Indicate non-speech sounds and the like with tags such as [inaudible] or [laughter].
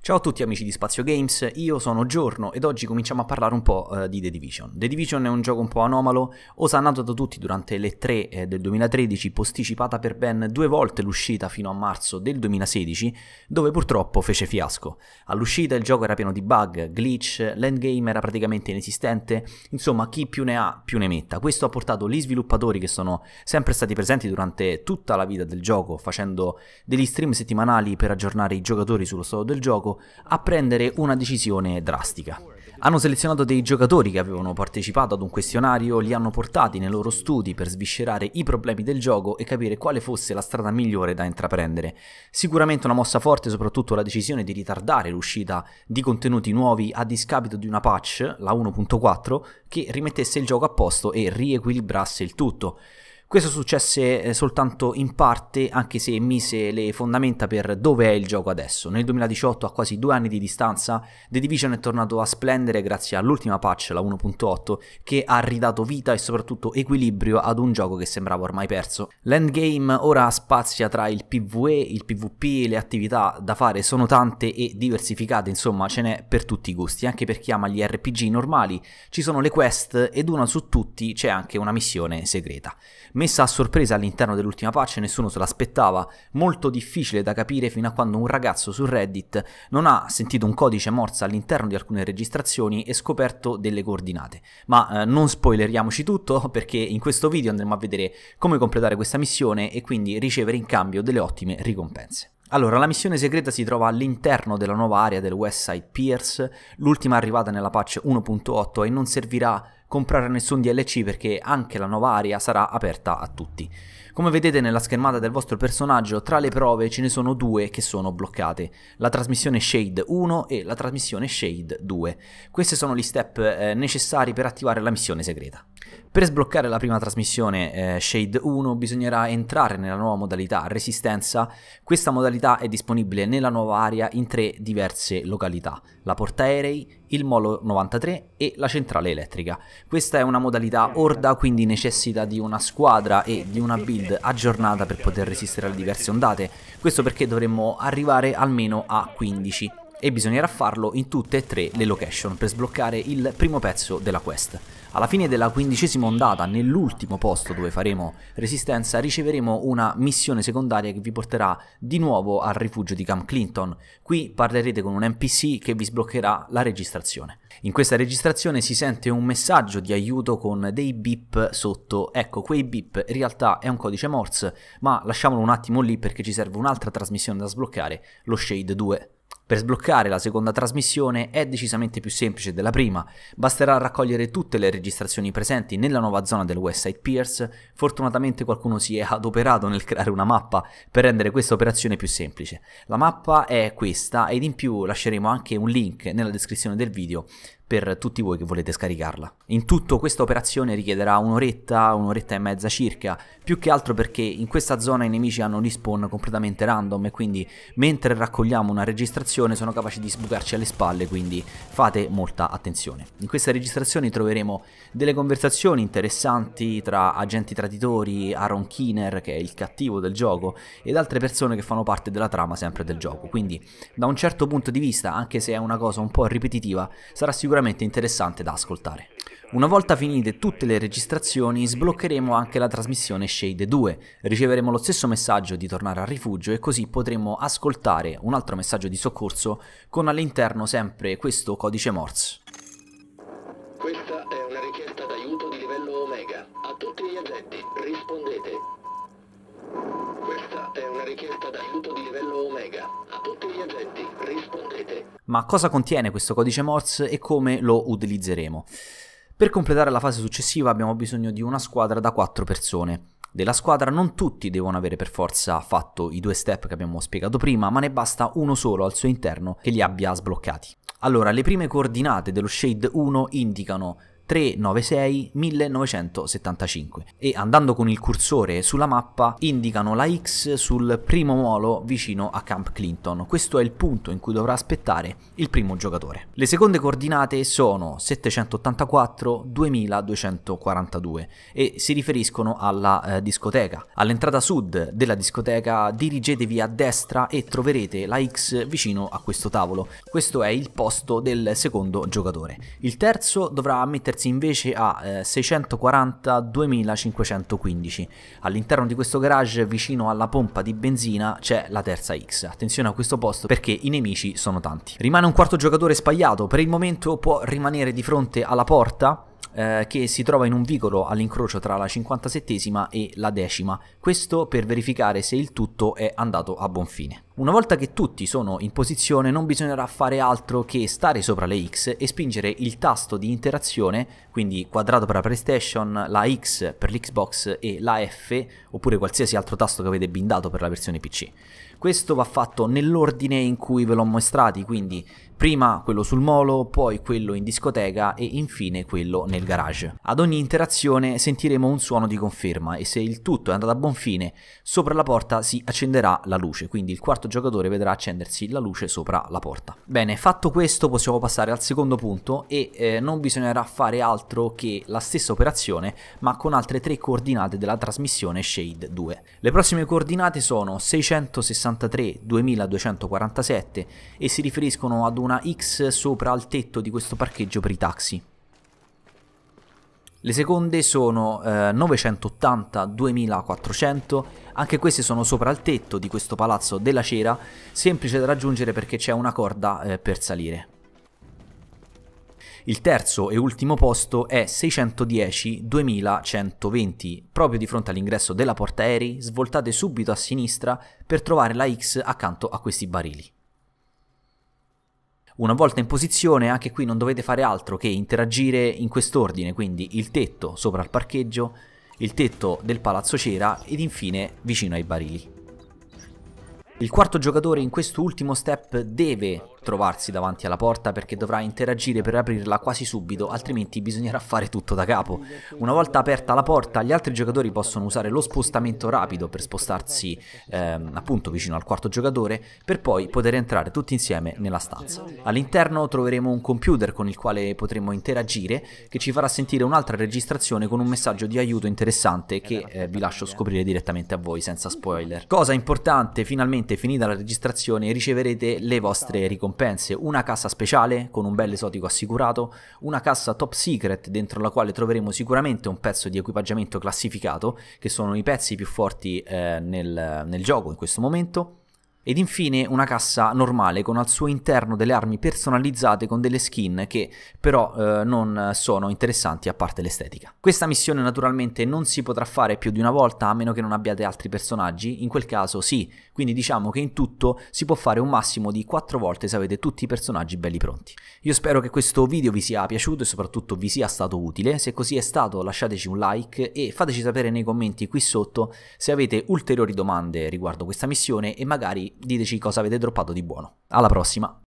Ciao a tutti amici di Spazio Games, io sono Giorno ed oggi cominciamo a parlare un po' eh, di The Division. The Division è un gioco un po' anomalo, osannato da tutti durante le 3 eh, del 2013, posticipata per ben due volte l'uscita fino a marzo del 2016, dove purtroppo fece fiasco. All'uscita il gioco era pieno di bug, glitch, l'endgame era praticamente inesistente, insomma chi più ne ha più ne metta. Questo ha portato gli sviluppatori che sono sempre stati presenti durante tutta la vita del gioco, facendo degli stream settimanali per aggiornare i giocatori sullo stato del gioco, gioco a prendere una decisione drastica. Hanno selezionato dei giocatori che avevano partecipato ad un questionario, li hanno portati nei loro studi per sviscerare i problemi del gioco e capire quale fosse la strada migliore da intraprendere. Sicuramente una mossa forte soprattutto la decisione di ritardare l'uscita di contenuti nuovi a discapito di una patch, la 1.4, che rimettesse il gioco a posto e riequilibrasse il tutto. Questo successe eh, soltanto in parte, anche se mise le fondamenta per dove è il gioco adesso. Nel 2018, a quasi due anni di distanza, The Division è tornato a splendere grazie all'ultima patch, la 1.8, che ha ridato vita e soprattutto equilibrio ad un gioco che sembrava ormai perso. L'endgame ora spazia tra il PvE, il PvP, le attività da fare sono tante e diversificate, insomma ce n'è per tutti i gusti, anche per chi ama gli RPG normali, ci sono le quest ed una su tutti c'è anche una missione segreta messa a sorpresa all'interno dell'ultima patch, nessuno se l'aspettava, molto difficile da capire fino a quando un ragazzo su Reddit non ha sentito un codice morsa all'interno di alcune registrazioni e scoperto delle coordinate. Ma eh, non spoileriamoci tutto [laughs] perché in questo video andremo a vedere come completare questa missione e quindi ricevere in cambio delle ottime ricompense. Allora, la missione segreta si trova all'interno della nuova area del Westside Pierce, l'ultima arrivata nella patch 1.8 e non servirà comprare nessun DLC perché anche la nuova area sarà aperta a tutti. Come vedete nella schermata del vostro personaggio, tra le prove ce ne sono due che sono bloccate, la trasmissione Shade 1 e la trasmissione Shade 2. Questi sono gli step eh, necessari per attivare la missione segreta. Per sbloccare la prima trasmissione eh, Shade 1 bisognerà entrare nella nuova modalità Resistenza. Questa modalità è disponibile nella nuova area in tre diverse località, la portaerei, il molo 93 e la centrale elettrica. Questa è una modalità orda, quindi necessita di una squadra e di una build aggiornata per poter resistere alle diverse ondate. Questo perché dovremmo arrivare almeno a 15 e bisognerà farlo in tutte e tre le location per sbloccare il primo pezzo della quest. Alla fine della quindicesima ondata, nell'ultimo posto dove faremo resistenza, riceveremo una missione secondaria che vi porterà di nuovo al rifugio di Camp Clinton. Qui parlerete con un NPC che vi sbloccherà la registrazione. In questa registrazione si sente un messaggio di aiuto con dei beep sotto. Ecco, quei beep in realtà è un codice Morse, ma lasciamolo un attimo lì perché ci serve un'altra trasmissione da sbloccare, lo Shade 2. Per sbloccare la seconda trasmissione è decisamente più semplice della prima, basterà raccogliere tutte le registrazioni presenti nella nuova zona del Westside Pierce, fortunatamente qualcuno si è adoperato nel creare una mappa per rendere questa operazione più semplice. La mappa è questa ed in più lasceremo anche un link nella descrizione del video per tutti voi che volete scaricarla. In tutto questa operazione richiederà un'oretta, un'oretta e mezza circa, più che altro perché in questa zona i nemici hanno un respawn completamente random e quindi mentre raccogliamo una registrazione registrazione sono capaci di sbucarci alle spalle, quindi fate molta attenzione. In questa registrazione troveremo delle conversazioni interessanti tra agenti traditori, Aaron Keener, che è il cattivo del gioco, ed altre persone che fanno parte della trama sempre del gioco. Quindi, da un certo punto di vista, anche se è una cosa un po' ripetitiva, sarà sicuramente interessante da ascoltare. Una volta finite tutte le registrazioni sbloccheremo anche la trasmissione Shade 2, riceveremo lo stesso messaggio di tornare al rifugio e così potremo ascoltare un altro messaggio di soccorso con all'interno sempre questo codice Morse. Questa è una richiesta d'aiuto di livello Omega. A tutti gli agenti, rispondete. Questa è una richiesta d'aiuto di livello Omega. A tutti gli agenti, rispondete. Ma cosa contiene questo codice Morse e come lo utilizzeremo? Per completare la fase successiva abbiamo bisogno di una squadra da 4 persone. Della squadra non tutti devono avere per forza fatto i due step che abbiamo spiegato prima, ma ne basta uno solo al suo interno che li abbia sbloccati. Allora, le prime coordinate dello shade 1 indicano 396 1975 e andando con il cursore sulla mappa indicano la X sul primo molo vicino a Camp Clinton. Questo è il punto in cui dovrà aspettare il primo giocatore. Le seconde coordinate sono 784 2242 e si riferiscono alla eh, discoteca. All'entrata sud della discoteca dirigetevi a destra e troverete la X vicino a questo tavolo. Questo è il posto del secondo giocatore. Il terzo dovrà mettersi Corsi invece a eh, 642.515. All'interno di questo garage vicino alla pompa di benzina c'è la terza X. Attenzione a questo posto perché i nemici sono tanti. Rimane un quarto giocatore spagliato, per il momento può rimanere di fronte alla porta eh, che si trova in un vicolo all'incrocio tra la 57esima e la decima, questo per verificare se il tutto è andato a buon fine. Una volta che tutti sono in posizione non bisognerà fare altro che stare sopra le X e spingere il tasto di interazione, quindi quadrato per la PlayStation, la X per l'Xbox e la F, oppure qualsiasi altro tasto che avete bindato per la versione PC. Questo va fatto nell'ordine in cui ve l'ho mostrati, quindi prima quello sul molo, poi quello in discoteca e infine quello nel garage. Ad ogni interazione sentiremo un suono di conferma e se il tutto è andato a buon fine, sopra la porta si accenderà la luce, quindi il quarto giocatore vedrà accendersi la luce sopra la porta. Bene, fatto questo possiamo passare al secondo punto e eh, non bisognerà fare altro che la stessa operazione ma con altre tre coordinate della trasmissione Shade 2. Le prossime coordinate sono 660 63 2247 e si riferiscono ad una X sopra al tetto di questo parcheggio per i taxi. Le seconde sono eh, 980 2400, anche queste sono sopra il tetto di questo palazzo della cera, semplice da raggiungere perché c'è una corda eh, per salire. Il terzo e ultimo posto è 610-2120, proprio di fronte all'ingresso della portaerei, svoltate subito a sinistra per trovare la X accanto a questi barili. Una volta in posizione, anche qui non dovete fare altro che interagire in quest'ordine, quindi il tetto sopra il parcheggio, il tetto del palazzo cera ed infine vicino ai barili. Il quarto giocatore in questo ultimo step deve trovarsi davanti alla porta perché dovrà interagire per aprirla quasi subito, altrimenti bisognerà fare tutto da capo. Una volta aperta la porta, gli altri giocatori possono usare lo spostamento rapido per spostarsi ehm, appunto vicino al quarto giocatore, per poi poter entrare tutti insieme nella stanza. All'interno troveremo un computer con il quale potremo interagire, che ci farà sentire un'altra registrazione con un messaggio di aiuto interessante che eh, vi lascio scoprire direttamente a voi senza spoiler. Cosa importante, finalmente finita la registrazione riceverete le vostre ricompense ricompense una cassa speciale con un bel esotico assicurato, una cassa top secret dentro la quale troveremo sicuramente un pezzo di equipaggiamento classificato, che sono i pezzi più forti eh, nel, nel gioco in questo momento, ed infine una cassa normale con al suo interno delle armi personalizzate con delle skin che però eh, non sono interessanti a parte l'estetica. Questa missione naturalmente non si potrà fare più di una volta a meno che non abbiate altri personaggi, in quel caso sì, quindi diciamo che in tutto si può fare un massimo di 4 volte se avete tutti i personaggi belli pronti. Io spero che questo video vi sia piaciuto e soprattutto vi sia stato utile, se così è stato lasciateci un like e fateci sapere nei commenti qui sotto se avete ulteriori domande riguardo questa missione e magari diteci cosa avete droppato di buono. Alla prossima!